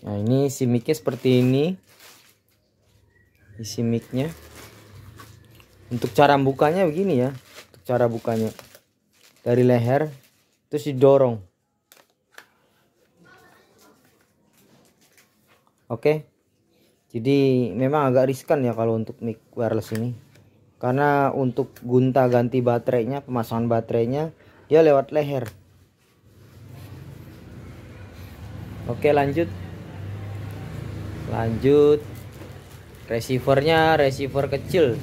Nah ini si micnya seperti ini Isi micnya Untuk cara bukanya begini ya Untuk cara bukanya Dari leher Terus didorong Oke Jadi memang agak riskan ya kalau untuk mic wireless ini Karena untuk gunta ganti baterainya Pemasangan baterainya Dia lewat leher Oke lanjut lanjut receivernya receiver kecil